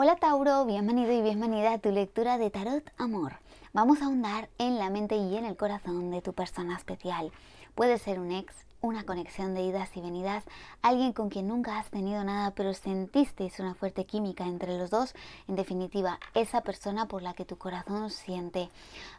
Hola Tauro, bienvenido y bienvenida a tu lectura de Tarot Amor. Vamos a ahondar en la mente y en el corazón de tu persona especial. Puede ser un ex, una conexión de idas y venidas, alguien con quien nunca has tenido nada pero sentisteis una fuerte química entre los dos, en definitiva, esa persona por la que tu corazón siente.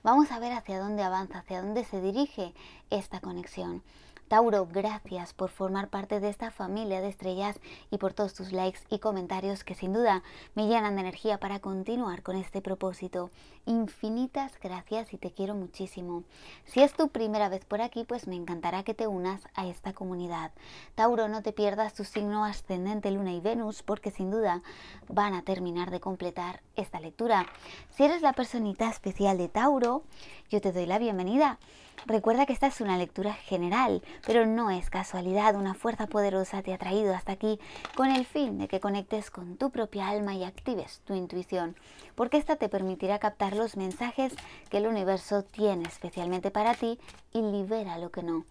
Vamos a ver hacia dónde avanza, hacia dónde se dirige esta conexión. Tauro, gracias por formar parte de esta familia de estrellas y por todos tus likes y comentarios que sin duda me llenan de energía para continuar con este propósito. Infinitas gracias y te quiero muchísimo. Si es tu primera vez por aquí, pues me encantará que te unas a esta comunidad. Tauro, no te pierdas tu signo ascendente Luna y Venus porque sin duda van a terminar de completar esta lectura. Si eres la personita especial de Tauro, yo te doy la bienvenida. Recuerda que esta es una lectura general, pero no es casualidad, una fuerza poderosa te ha traído hasta aquí con el fin de que conectes con tu propia alma y actives tu intuición, porque esta te permitirá captar los mensajes que el universo tiene especialmente para ti y libera lo que no.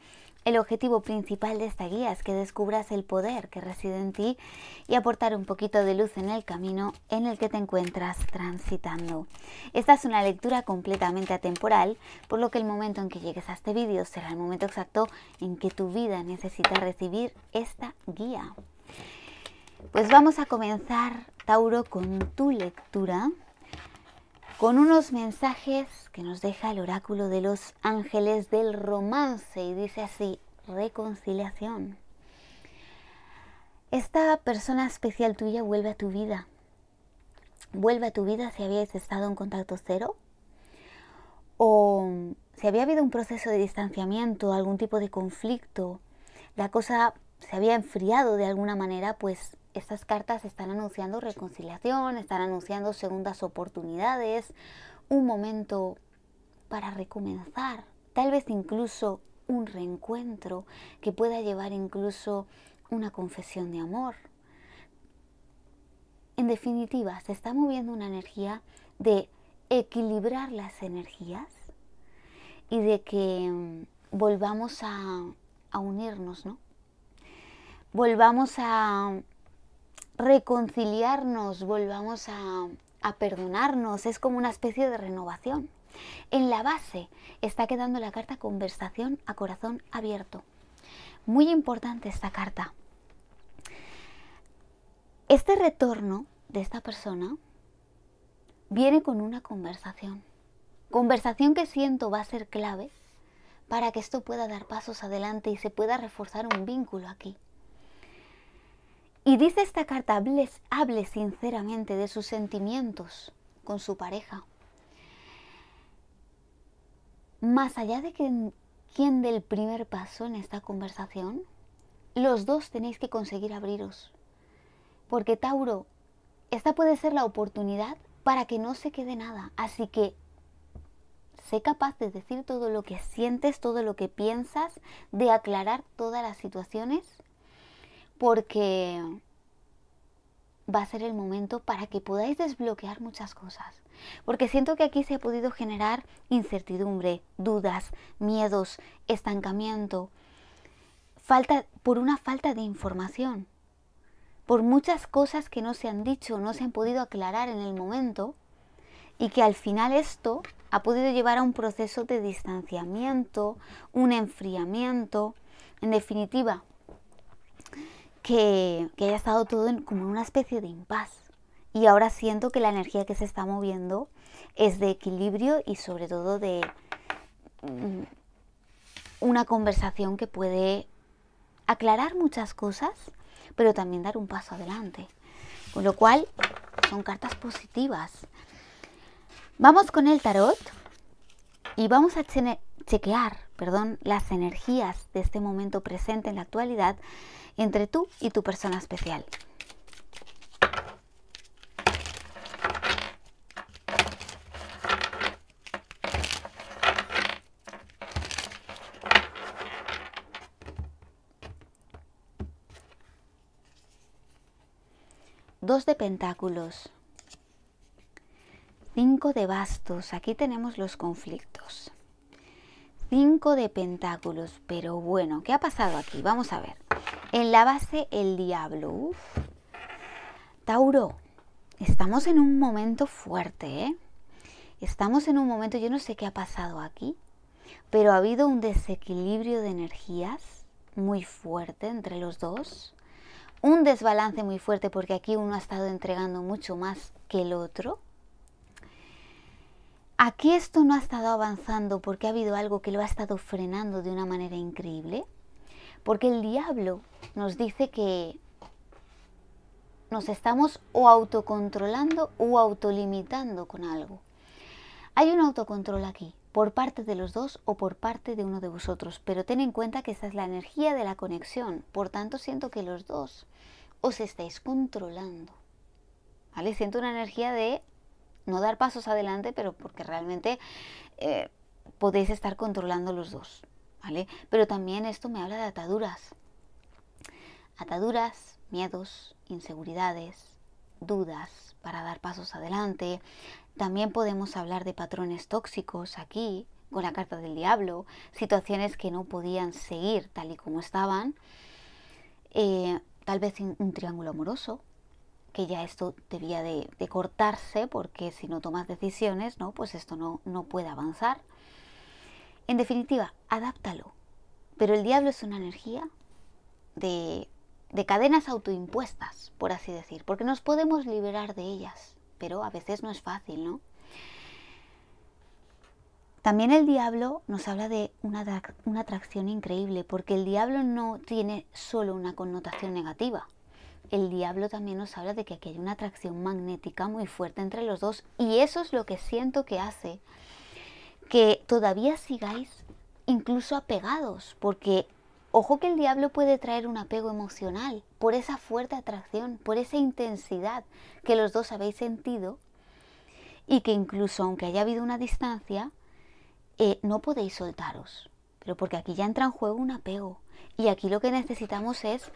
El objetivo principal de esta guía es que descubras el poder que reside en ti y aportar un poquito de luz en el camino en el que te encuentras transitando. Esta es una lectura completamente atemporal, por lo que el momento en que llegues a este vídeo será el momento exacto en que tu vida necesita recibir esta guía. Pues vamos a comenzar, Tauro, con tu lectura con unos mensajes que nos deja el oráculo de los ángeles del romance y dice así, reconciliación. Esta persona especial tuya vuelve a tu vida. Vuelve a tu vida si habías estado en contacto cero o si había habido un proceso de distanciamiento, algún tipo de conflicto, la cosa se había enfriado de alguna manera, pues estas cartas están anunciando reconciliación, están anunciando segundas oportunidades, un momento para recomenzar, tal vez incluso un reencuentro que pueda llevar incluso una confesión de amor. En definitiva, se está moviendo una energía de equilibrar las energías y de que mm, volvamos a, a unirnos, ¿no? Volvamos a reconciliarnos, volvamos a, perdonarnos, es como una especie de renovación. En la base está quedando la carta conversación a corazón abierto. Muy importante esta carta. Este retorno de esta persona viene con una conversación. Conversación que siento va a ser clave para que esto pueda dar pasos adelante y se pueda reforzar un vínculo aquí. Y dice esta carta, hable, hable sinceramente de sus sentimientos con su pareja. Más allá de quién dé del primer paso en esta conversación, los dos tenéis que conseguir abriros. Porque Tauro, esta puede ser la oportunidad para que no se quede nada. Así que sé capaz de decir todo lo que sientes, todo lo que piensas, de aclarar todas las situaciones porque va a ser el momento para que podáis desbloquear muchas cosas. Porque siento que aquí se ha podido generar incertidumbre, dudas, miedos, estancamiento, falta, por una falta de información, por muchas cosas que no se han dicho, no se han podido aclarar en el momento y que al final esto ha podido llevar a un proceso de distanciamiento, un enfriamiento, en definitiva, que, haya estado todo en, como en una especie de impas. Y ahora siento que la energía que se está moviendo es de equilibrio y sobre todo de mm, una conversación que puede aclarar muchas cosas, pero también dar un paso adelante. Con lo cual, son cartas positivas. Vamos con el tarot y vamos a chequear perdón, las energías de este momento presente en la actualidad entre tú y tu persona especial. Dos de pentáculos. cinco de bastos, aquí tenemos los conflictos. cinco de pentáculos, pero bueno, ¿qué ha pasado aquí? Vamos a ver. En la base, el diablo. Tauro, estamos en un momento fuerte, ¿eh? Estamos en un momento, yo no sé qué ha pasado aquí, pero ha habido un desequilibrio de energías muy fuerte entre los dos. Un desbalance muy fuerte porque aquí uno ha estado entregando mucho más que el otro. Aquí esto no ha estado avanzando porque ha habido algo que lo ha estado frenando de una manera increíble. Porque el diablo nos dice que nos estamos o autocontrolando o autolimitando con algo. Hay un autocontrol aquí, por parte de los dos o por parte de uno de vosotros, pero ten en cuenta que esta es la energía de la conexión, por tanto siento que los dos os estáis controlando. Siento una energía de no dar pasos adelante, pero porque realmente eh, podéis estar controlando los dos. Pero también esto me habla de ataduras. Ataduras, miedos, inseguridades, dudas para dar pasos adelante. También podemos hablar de patrones tóxicos aquí, con la carta del diablo, situaciones que no podían seguir tal y como estaban. Eh, tal vez un triángulo amoroso, que ya esto debía de, cortarse porque si no tomas decisiones, ¿no? pues esto no puede avanzar. En definitiva, adáptalo. Pero el diablo es una energía de, cadenas autoimpuestas, por así decir, porque nos podemos liberar de ellas, pero a veces no es fácil, ¿no? También el diablo nos habla de una, una, atracción increíble, porque el diablo no tiene solo una connotación negativa. El diablo también nos habla de que aquí hay una atracción magnética muy fuerte entre los dos y eso es lo que siento que hace que todavía sigáis incluso apegados, porque ojo que el diablo puede traer un apego emocional por esa fuerte atracción, por esa intensidad que los dos habéis sentido y que incluso aunque haya habido una distancia, eh, no podéis soltaros. Pero porque aquí ya entra en juego un apego y aquí lo que necesitamos es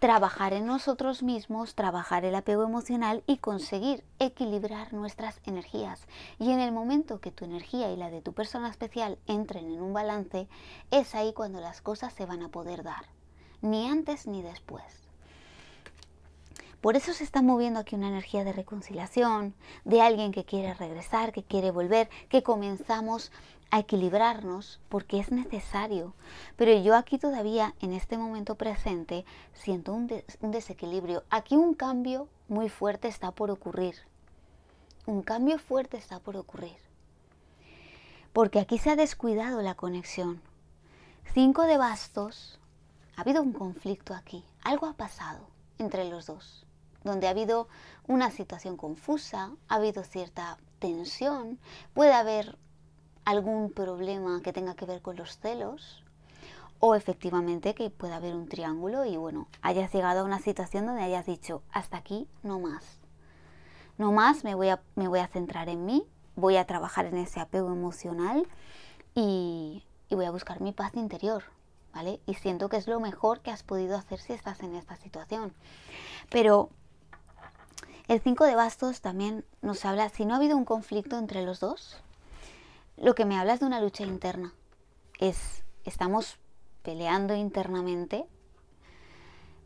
trabajar en nosotros mismos, trabajar el apego emocional y conseguir equilibrar nuestras energías. Y en el momento que tu energía y la de tu persona especial entren en un balance, es ahí cuando las cosas se van a poder dar, ni antes ni después. Por eso se está moviendo aquí una energía de reconciliación, de alguien que quiere regresar, que quiere volver, que comenzamos equilibrarnos porque es necesario. Pero yo aquí todavía, en este momento presente, siento un, un desequilibrio. Aquí un cambio muy fuerte está por ocurrir. Un cambio fuerte está por ocurrir. Porque aquí se ha descuidado la conexión. Cinco de bastos, ha habido un conflicto aquí. Algo ha pasado entre los dos. Donde ha habido una situación confusa, ha habido cierta tensión, puede haber algún problema que tenga que ver con los celos o efectivamente que pueda haber un triángulo y bueno, hayas llegado a una situación donde hayas dicho, hasta aquí, no más. No más, me voy a, me voy a centrar en mí, voy a trabajar en ese apego emocional y, y voy a buscar mi paz interior, ¿vale? Y siento que es lo mejor que has podido hacer si estás en esta situación. Pero el 5 de bastos también nos habla, si no ha habido un conflicto entre los dos, lo que me hablas de una lucha interna es, estamos peleando internamente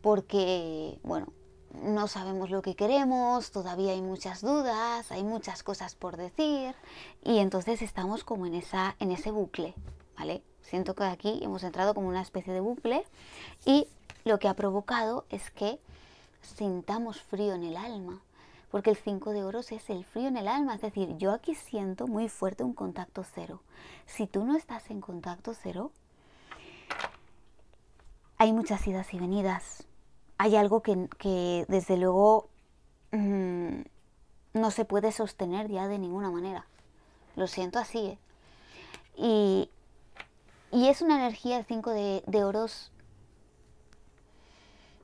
porque, bueno, no sabemos lo que queremos, todavía hay muchas dudas, hay muchas cosas por decir y entonces estamos como en, esa, en ese bucle, ¿vale? Siento que aquí hemos entrado como una especie de bucle y lo que ha provocado es que sintamos frío en el alma, porque el 5 de oros es el frío en el alma, es decir, yo aquí siento muy fuerte un contacto cero. Si tú no estás en contacto cero, hay muchas idas y venidas. Hay algo que, desde luego mm, no se puede sostener ya de ninguna manera. Lo siento así. ¿eh? Y, es una energía el 5 de, de oros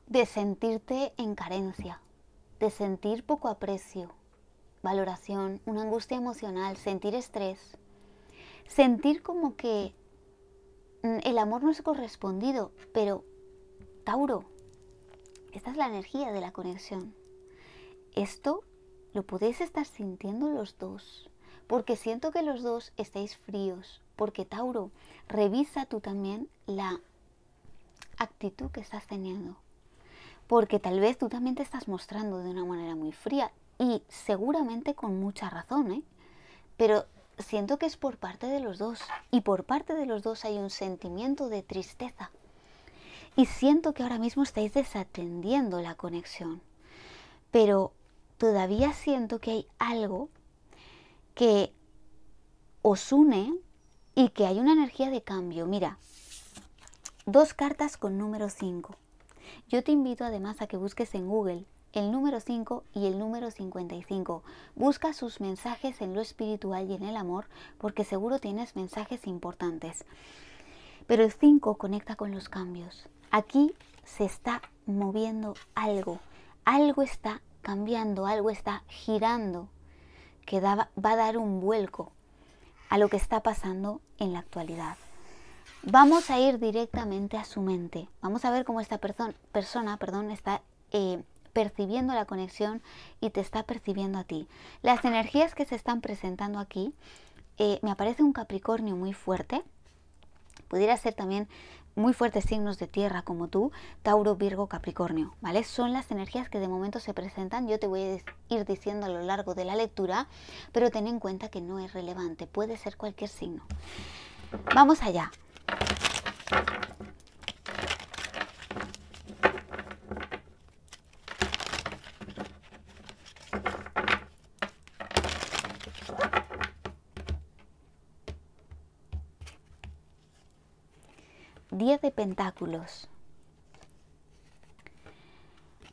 de sentirte en carencia de sentir poco aprecio, valoración, una angustia emocional, sentir estrés, sentir como que mm, el amor no es correspondido, pero Tauro, esta es la energía de la conexión. Esto lo podéis estar sintiendo los dos, porque siento que los dos estáis fríos, porque Tauro, revisa tú también la actitud que estás teniendo porque tal vez tú también te estás mostrando de una manera muy fría y seguramente con mucha razón, ¿eh? Pero siento que es por parte de los dos y por parte de los dos hay un sentimiento de tristeza. Y siento que ahora mismo estáis desatendiendo la conexión, pero todavía siento que hay algo que os une y que hay una energía de cambio. Mira, dos cartas con número 5. Yo te invito además a que busques en Google el número 5 y el número 55. Busca sus mensajes en lo espiritual y en el amor porque seguro tienes mensajes importantes. Pero el 5 conecta con los cambios. Aquí se está moviendo algo. Algo está cambiando, algo está girando que va a dar un vuelco a lo que está pasando en la actualidad vamos a ir directamente a su mente. Vamos a ver cómo esta persona persona perdón, está eh, percibiendo la conexión y te está percibiendo a ti. Las energías que se están presentando aquí, eh, me aparece un Capricornio muy fuerte. Pudiera ser también muy fuertes signos de tierra como tú, Tauro, Virgo, Capricornio, ¿vale? Son las energías que de momento se presentan, yo te voy a ir diciendo a lo largo de la lectura, pero ten en cuenta que no es relevante, puede ser cualquier signo. Vamos allá, Diez de pentáculos.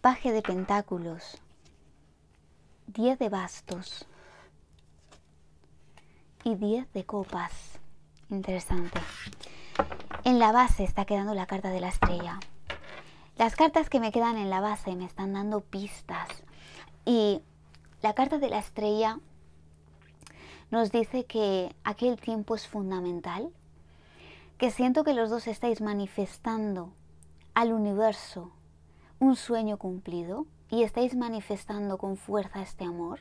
Paje de pentáculos. Diez de bastos. Y diez de copas. Interesante. En la base está quedando la carta de la estrella. Las cartas que me quedan en la base me están dando pistas. Y la carta de la estrella nos dice que aquel tiempo es fundamental, que siento que los dos estáis manifestando al universo un sueño cumplido y estáis manifestando con fuerza este amor.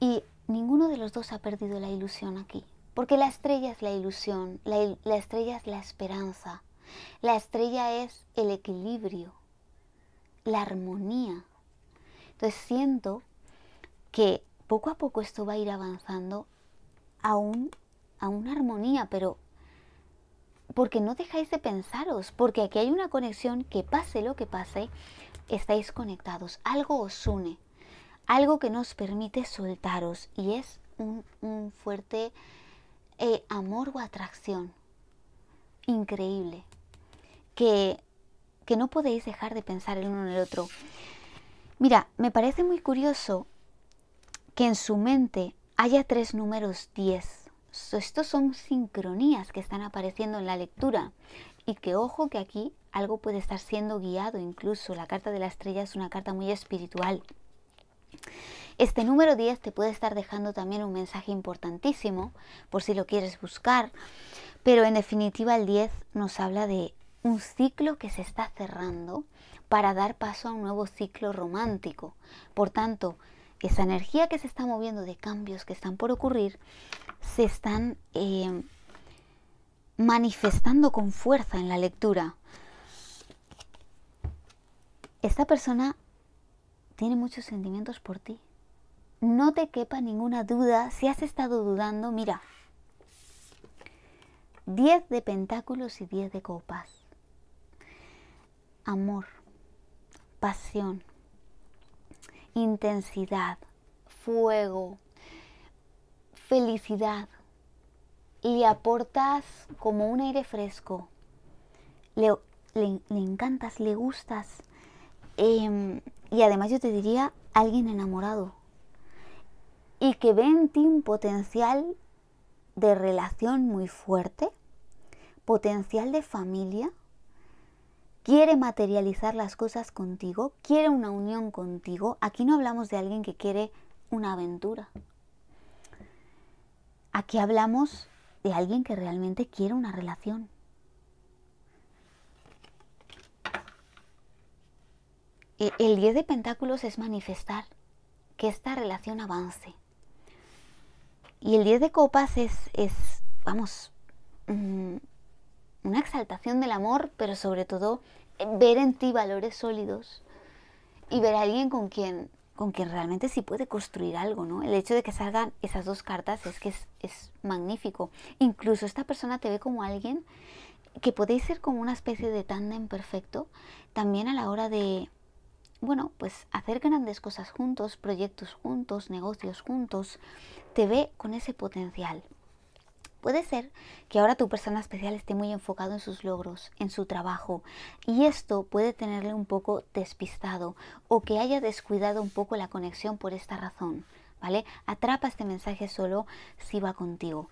Y ninguno de los dos ha perdido la ilusión aquí. Porque la estrella es la ilusión, la, estrella es la esperanza, la estrella es el equilibrio, la armonía. Entonces siento que poco a poco esto va a ir avanzando a, a una armonía, pero porque no dejáis de pensaros, porque aquí hay una conexión que pase lo que pase, estáis conectados. Algo os une, algo que nos permite soltaros y es un fuerte e amor o atracción increíble que, que no podéis dejar de pensar el uno en el otro. Mira, me parece muy curioso que en su mente haya tres números 10. Estos son sincronías que están apareciendo en la lectura y que ojo que aquí algo puede estar siendo guiado incluso. La carta de la estrella es una carta muy espiritual. Este número 10 te puede estar dejando también un mensaje importantísimo por si lo quieres buscar, pero en definitiva el 10 nos habla de un ciclo que se está cerrando para dar paso a un nuevo ciclo romántico. Por tanto, esa energía que se está moviendo de cambios que están por ocurrir se están eh, manifestando con fuerza en la lectura. Esta persona tiene muchos sentimientos por ti. No te quepa ninguna duda, si has estado dudando, mira, 10 de pentáculos y 10 de copas. Amor, pasión, intensidad, fuego, felicidad. y aportas como un aire fresco. Le, encantas, le gustas. Em, y además yo te diría, alguien enamorado y que ve en ti un potencial de relación muy fuerte, potencial de familia, quiere materializar las cosas contigo, quiere una unión contigo. Aquí no hablamos de alguien que quiere una aventura. Aquí hablamos de alguien que realmente quiere una relación. E, el 10 de Pentáculos es manifestar que esta relación avance, y el 10 de copas es, es vamos, mm, una exaltación del amor, pero sobre todo eh, ver en ti valores sólidos y ver a alguien con quien, con quien realmente sí puede construir algo, ¿no? El hecho de que salgan esas dos cartas es que es, es magnífico. Incluso esta persona te ve como alguien que podéis ser como una especie de tándem perfecto también a la hora de, bueno, pues hacer grandes cosas juntos, proyectos juntos, negocios juntos, te ve con ese potencial. Puede ser que ahora tu persona especial esté muy enfocado en sus logros, en su trabajo, y esto puede tenerle un poco despistado o que haya descuidado un poco la conexión por esta razón, ¿vale? Atrapa este mensaje solo si va contigo.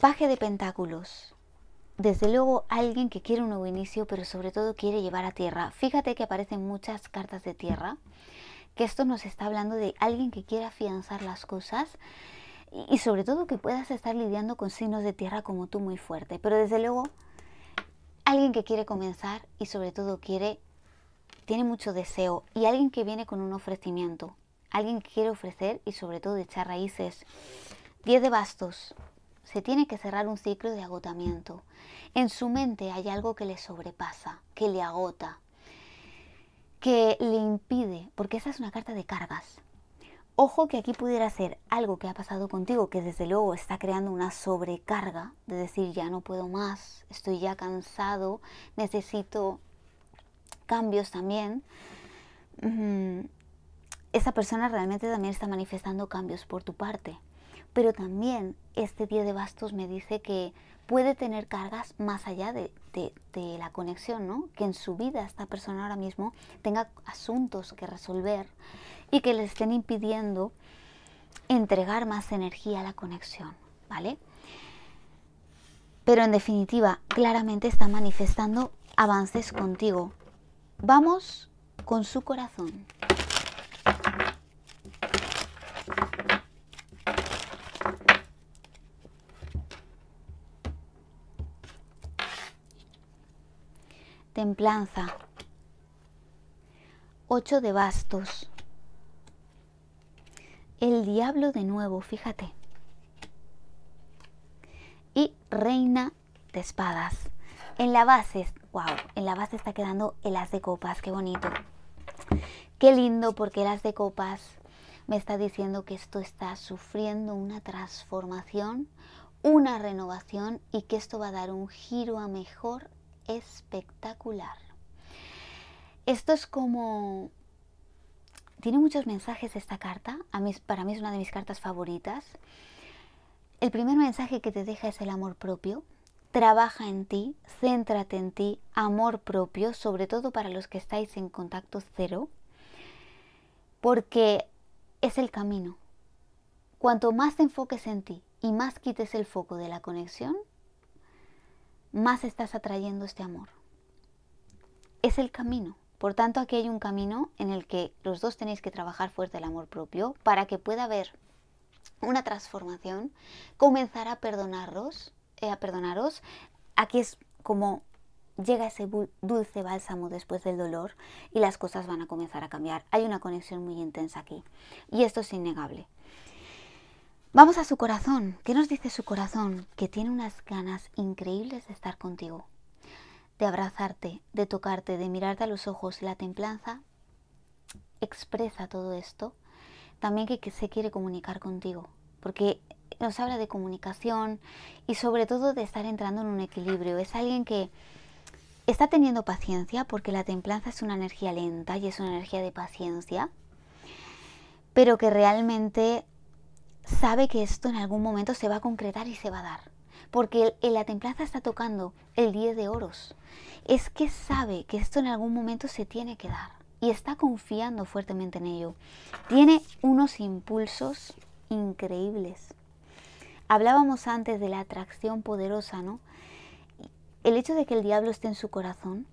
Paje de Pentáculos desde luego alguien que quiere un nuevo inicio, pero sobre todo quiere llevar a tierra. Fíjate que aparecen muchas cartas de tierra, que esto nos está hablando de alguien que quiere afianzar las cosas y, sobre todo que puedas estar lidiando con signos de tierra como tú muy fuerte. Pero desde luego alguien que quiere comenzar y sobre todo quiere, tiene mucho deseo y alguien que viene con un ofrecimiento. Alguien que quiere ofrecer y sobre todo echar raíces. 10 de bastos. Se tiene que cerrar un ciclo de agotamiento. En su mente hay algo que le sobrepasa, que le agota, que le impide, porque esa es una carta de cargas. Ojo que aquí pudiera ser algo que ha pasado contigo, que desde luego está creando una sobrecarga de decir ya no puedo más, estoy ya cansado, necesito cambios también. Mm, esa persona realmente también está manifestando cambios por tu parte pero también este día de bastos me dice que puede tener cargas más allá de, de, la conexión, ¿no? Que en su vida esta persona ahora mismo tenga asuntos que resolver y que le estén impidiendo entregar más energía a la conexión, ¿vale? Pero en definitiva, claramente está manifestando avances contigo. Vamos con su corazón. templanza, ocho de bastos, el diablo de nuevo, fíjate, y reina de espadas. En la base, wow, en la base está quedando el as de copas, qué bonito. Qué lindo porque el as de copas me está diciendo que esto está sufriendo una transformación, una renovación y que esto va a dar un giro a mejor espectacular. Esto es como... Tiene muchos mensajes esta carta, a mí, para mí es una de mis cartas favoritas. El primer mensaje que te deja es el amor propio. Trabaja en ti, céntrate en ti, amor propio, sobre todo para los que estáis en contacto cero, porque es el camino. Cuanto más te enfoques en ti y más quites el foco de la conexión, más estás atrayendo este amor. Es el camino. Por tanto, aquí hay un camino en el que los dos tenéis que trabajar fuerte el amor propio para que pueda haber una transformación, comenzar a perdonaros, eh, a perdonaros. Aquí es como llega ese dulce bálsamo después del dolor y las cosas van a comenzar a cambiar. Hay una conexión muy intensa aquí y esto es innegable. Vamos a su corazón. ¿Qué nos dice su corazón? Que tiene unas ganas increíbles de estar contigo, de abrazarte, de tocarte, de mirarte a los ojos. La templanza expresa todo esto. También que, se quiere comunicar contigo, porque nos habla de comunicación y sobre todo de estar entrando en un equilibrio. Es alguien que está teniendo paciencia porque la templanza es una energía lenta y es una energía de paciencia, pero que realmente sabe que esto en algún momento se va a concretar y se va a dar. Porque en la templanza está tocando el 10 de oros. Es que sabe que esto en algún momento se tiene que dar. Y está confiando fuertemente en ello. Tiene unos impulsos increíbles. Hablábamos antes de la atracción poderosa, ¿no? El hecho de que el diablo esté en su corazón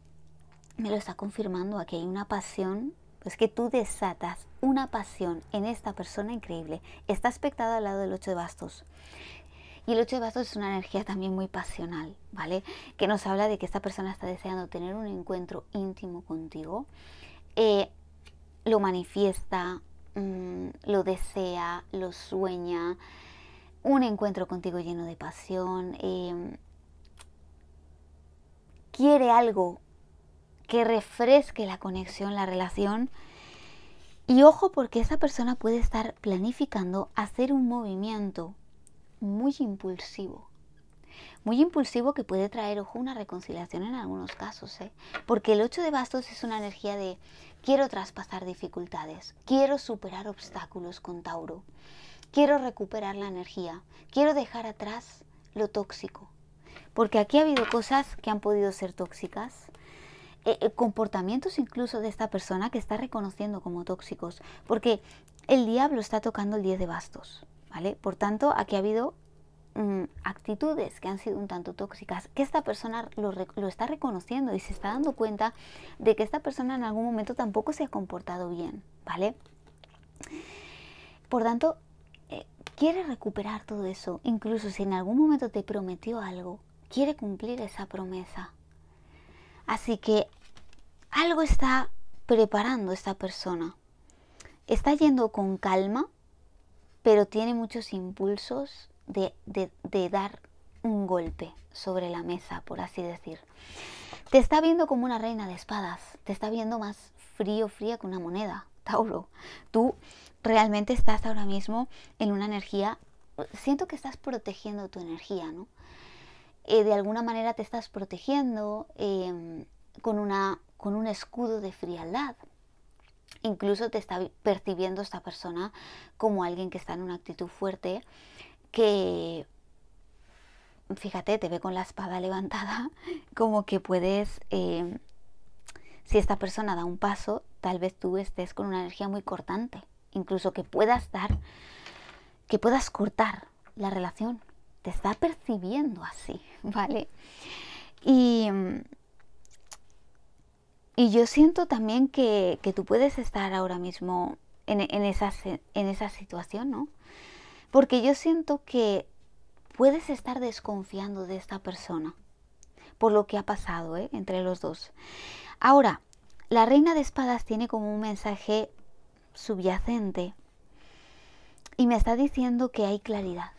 me lo está confirmando. Aquí hay una pasión pues que tú desatas una pasión en esta persona increíble. Está espectado al lado del 8 de bastos. Y el 8 de bastos es una energía también muy pasional, ¿vale? Que nos habla de que esta persona está deseando tener un encuentro íntimo contigo. Eh, lo manifiesta, mm, lo desea, lo sueña. Un encuentro contigo lleno de pasión. Eh, quiere algo que refresque la conexión, la relación. Y ojo porque esa persona puede estar planificando hacer un movimiento muy impulsivo. Muy impulsivo que puede traer, ojo, una reconciliación en algunos casos, ¿eh? porque el 8 de bastos es una energía de quiero traspasar dificultades, quiero superar obstáculos con Tauro, quiero recuperar la energía, quiero dejar atrás lo tóxico, porque aquí ha habido cosas que han podido ser tóxicas, eh, eh, comportamientos incluso de esta persona que está reconociendo como tóxicos, porque el diablo está tocando el 10 de bastos, ¿vale? Por tanto, aquí ha habido mm, actitudes que han sido un tanto tóxicas, que esta persona lo, lo está reconociendo y se está dando cuenta de que esta persona en algún momento tampoco se ha comportado bien, ¿vale? Por tanto, eh, quiere recuperar todo eso, incluso si en algún momento te prometió algo, quiere cumplir esa promesa. Así que algo está preparando esta persona. Está yendo con calma, pero tiene muchos impulsos de, de, dar un golpe sobre la mesa, por así decir. Te está viendo como una reina de espadas, te está viendo más frío, fría que una moneda, Tauro. Tú realmente estás ahora mismo en una energía, siento que estás protegiendo tu energía, ¿no? Eh, de alguna manera te estás protegiendo em, con una con un escudo de frialdad. Incluso te está percibiendo esta persona como alguien que está en una actitud fuerte, que, fíjate, te ve con la espada levantada, como que puedes, eh, si esta persona da un paso, tal vez tú estés con una energía muy cortante, incluso que puedas dar, que puedas cortar la relación. Te está percibiendo así, ¿vale? Y mm, y yo siento también que, tú puedes estar ahora mismo en, en, esa, en esa situación, ¿no? Porque yo siento que puedes estar desconfiando de esta persona por lo que ha pasado ¿eh? entre los dos. Ahora, la reina de espadas tiene como un mensaje subyacente y me está diciendo que hay claridad.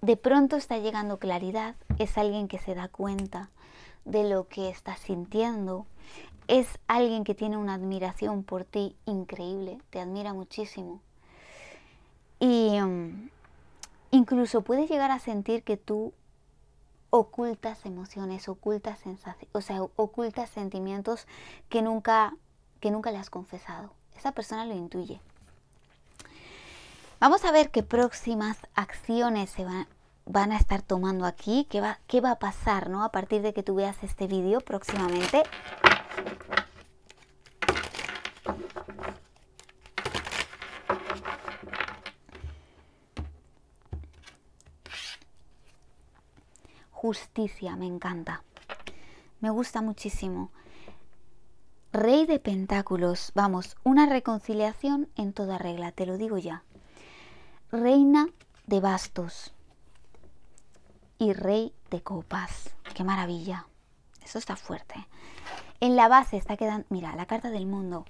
De pronto está llegando claridad, es alguien que se da cuenta de lo que está sintiendo, es alguien que tiene una admiración por ti increíble, te admira muchísimo. Y mm, incluso puedes llegar a sentir que tú ocultas emociones, ocultas o sea, ocultas sentimientos que nunca, que nunca le has confesado. Esa persona lo intuye. Vamos a ver qué próximas acciones se van, a van a estar tomando aquí, qué va, qué va a pasar ¿no? a partir de que tú veas este vídeo próximamente. Justicia, me encanta. Me gusta muchísimo. Rey de Pentáculos, vamos, una reconciliación en toda regla, te lo digo ya. Reina de bastos y rey de copas. ¡Qué maravilla! Eso está fuerte. En la base está quedando, mira, la carta del mundo.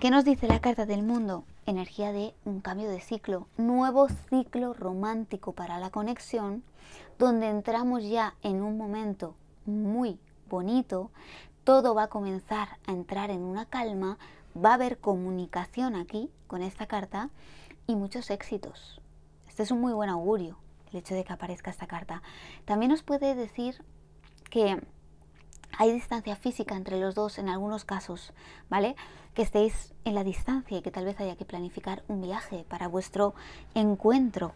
¿Qué nos dice la carta del mundo? Energía de un cambio de ciclo, nuevo ciclo romántico para la conexión, donde entramos ya en un momento muy bonito, todo va a comenzar a entrar en una calma, va a haber comunicación aquí con esta carta y muchos éxitos. Este es un muy buen augurio hecho de que aparezca esta carta. También os puede decir que hay distancia física entre los dos en algunos casos, ¿vale? Que estéis en la distancia y que tal vez haya que planificar un viaje para vuestro encuentro.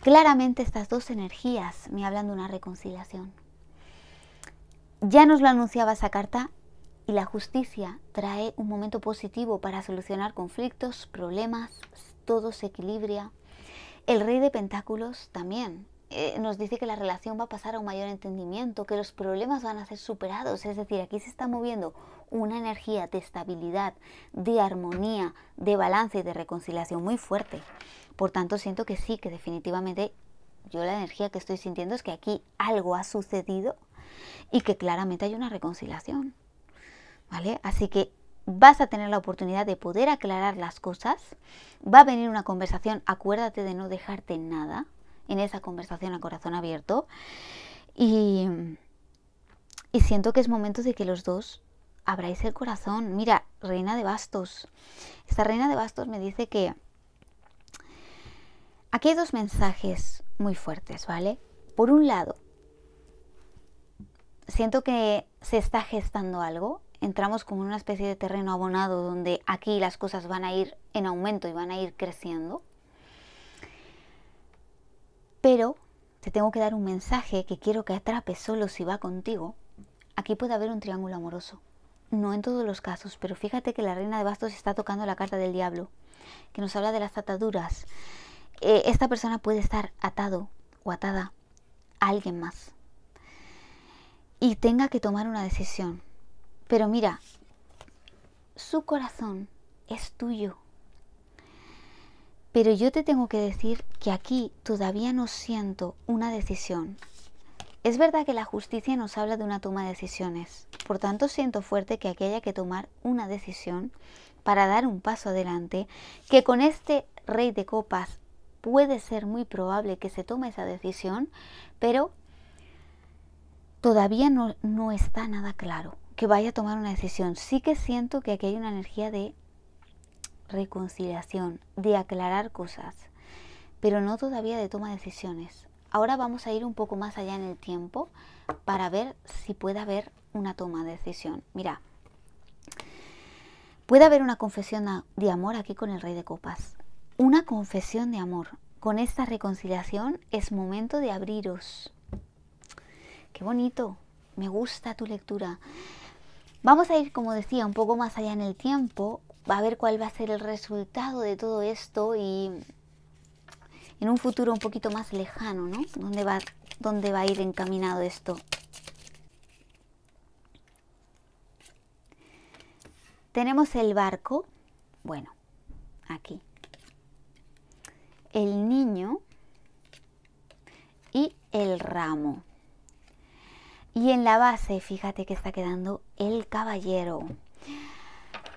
Claramente estas dos energías me hablan de una reconciliación. Ya nos lo anunciaba esa carta y la justicia trae un momento positivo para solucionar conflictos, problemas, todo se equilibra, el rey de pentáculos también eh, nos dice que la relación va a pasar a un mayor entendimiento, que los problemas van a ser superados. Es decir, aquí se está moviendo una energía de estabilidad, de armonía, de balance y de reconciliación muy fuerte. Por tanto, siento que sí, que definitivamente yo la energía que estoy sintiendo es que aquí algo ha sucedido y que claramente hay una reconciliación. ¿Vale? Así que vas a tener la oportunidad de poder aclarar las cosas, va a venir una conversación, acuérdate de no dejarte nada en esa conversación a corazón abierto y, y siento que es momento de que los dos abráis el corazón. Mira, Reina de Bastos, esta Reina de Bastos me dice que aquí hay dos mensajes muy fuertes, ¿vale? Por un lado, siento que se está gestando algo entramos como en una especie de terreno abonado donde aquí las cosas van a ir en aumento y van a ir creciendo. Pero te tengo que dar un mensaje que quiero que atrape solo si va contigo. Aquí puede haber un triángulo amoroso. No en todos los casos, pero fíjate que la reina de bastos está tocando la carta del diablo, que nos habla de las ataduras. Eh, esta persona puede estar atado o atada a alguien más y tenga que tomar una decisión pero mira, su corazón es tuyo. Pero yo te tengo que decir que aquí todavía no siento una decisión. Es verdad que la justicia nos habla de una toma de decisiones. Por tanto, siento fuerte que aquí haya que tomar una decisión para dar un paso adelante, que con este rey de copas puede ser muy probable que se tome esa decisión, pero todavía no, no está nada claro que vaya a tomar una decisión. Sí que siento que aquí hay una energía de reconciliación, de aclarar cosas, pero no todavía de toma de decisiones. Ahora vamos a ir un poco más allá en el tiempo para ver si puede haber una toma de decisión. Mira, puede haber una confesión de amor aquí con el rey de copas. Una confesión de amor. Con esta reconciliación es momento de abriros. Qué bonito. Me gusta tu lectura. Vamos a ir, como decía, un poco más allá en el tiempo, a ver cuál va a ser el resultado de todo esto y en un futuro un poquito más lejano, ¿no? dónde va a ir encaminado esto? Tenemos el barco, bueno, aquí. El niño y el ramo. Y en la base, fíjate que está quedando el caballero.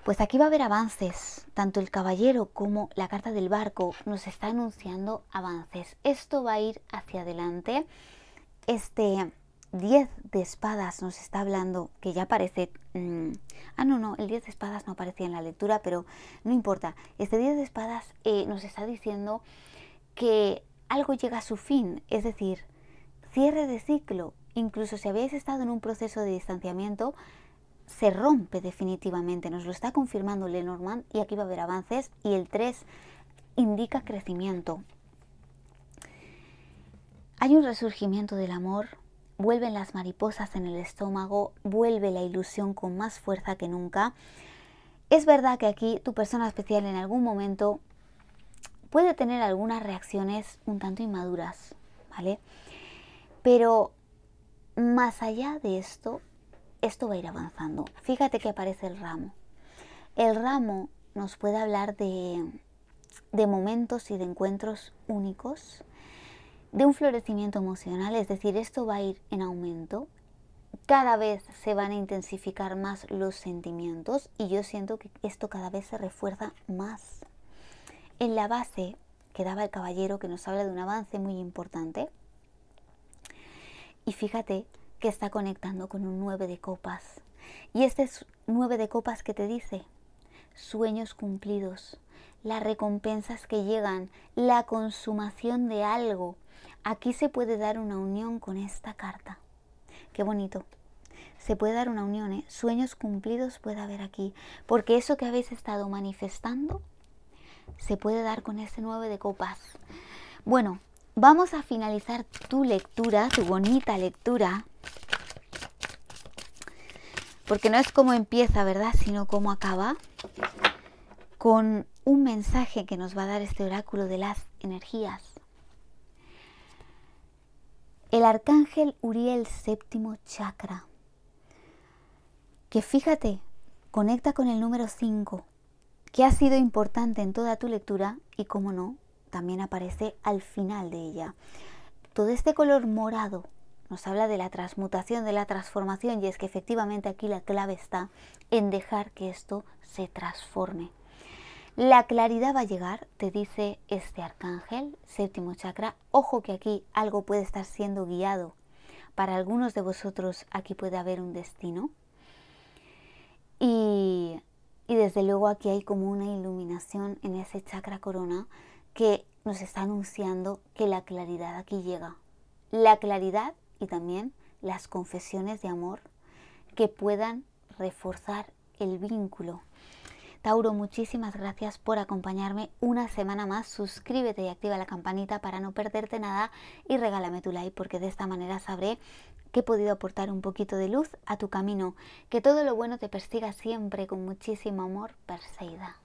Pues aquí va a haber avances, tanto el caballero como la carta del barco nos está anunciando avances. Esto va a ir hacia adelante. Este 10 de espadas nos está hablando, que ya aparece... Mm, ah, no, no, el 10 de espadas no aparecía en la lectura, pero no importa. Este 10 de espadas eh, nos está diciendo que algo llega a su fin, es decir, cierre de ciclo, incluso si habéis estado en un proceso de distanciamiento, se rompe definitivamente. Nos lo está confirmando Lenormand y aquí va a haber avances y el 3 indica crecimiento. Hay un resurgimiento del amor, vuelven las mariposas en el estómago, vuelve la ilusión con más fuerza que nunca. Es verdad que aquí tu persona especial en algún momento puede tener algunas reacciones un tanto inmaduras, ¿vale? Pero más allá de esto, esto va a ir avanzando. Fíjate que aparece el ramo. El ramo nos puede hablar de, de momentos y de encuentros únicos, de un florecimiento emocional, es decir, esto va a ir en aumento. Cada vez se van a intensificar más los sentimientos y yo siento que esto cada vez se refuerza más. En la base que daba el caballero, que nos habla de un avance muy importante, y fíjate que está conectando con un 9 de copas. Y este es 9 de copas que te dice sueños cumplidos, las recompensas que llegan, la consumación de algo. Aquí se puede dar una unión con esta carta. Qué bonito. Se puede dar una unión, ¿eh? Sueños cumplidos puede haber aquí. Porque eso que habéis estado manifestando se puede dar con este 9 de copas. Bueno, vamos a finalizar tu lectura, tu bonita lectura. Porque no es como empieza, ¿verdad? Sino cómo acaba. Con un mensaje que nos va a dar este oráculo de las energías. El arcángel Uriel séptimo chakra. Que fíjate, conecta con el número 5, que ha sido importante en toda tu lectura y, cómo no, también aparece al final de ella. Todo este color morado nos habla de la transmutación, de la transformación, y es que efectivamente aquí la clave está en dejar que esto se transforme. La claridad va a llegar, te dice este arcángel, séptimo chakra. Ojo que aquí algo puede estar siendo guiado. Para algunos de vosotros aquí puede haber un destino. Y, y desde luego aquí hay como una iluminación en ese chakra corona que nos está anunciando que la claridad aquí llega. La claridad y también las confesiones de amor que puedan reforzar el vínculo. Tauro, muchísimas gracias por acompañarme una semana más. Suscríbete y activa la campanita para no perderte nada y regálame tu like porque de esta manera sabré que he podido aportar un poquito de luz a tu camino. Que todo lo bueno te persiga siempre con muchísimo amor, Perseida.